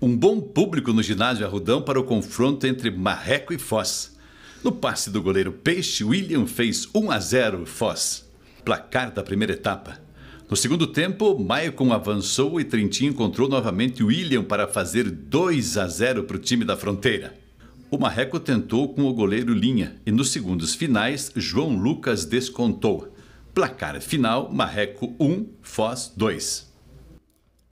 um bom público no ginásio Arrudão para o confronto entre Marreco e Foz. No passe do goleiro Peixe, William fez 1 a 0 Foz, placar da primeira etapa. No segundo tempo, Maicon avançou e Trentinho encontrou novamente William para fazer 2 a 0 para o time da fronteira. O Marreco tentou com o goleiro Linha e nos segundos finais, João Lucas descontou. Placar final: Marreco 1, Foz 2.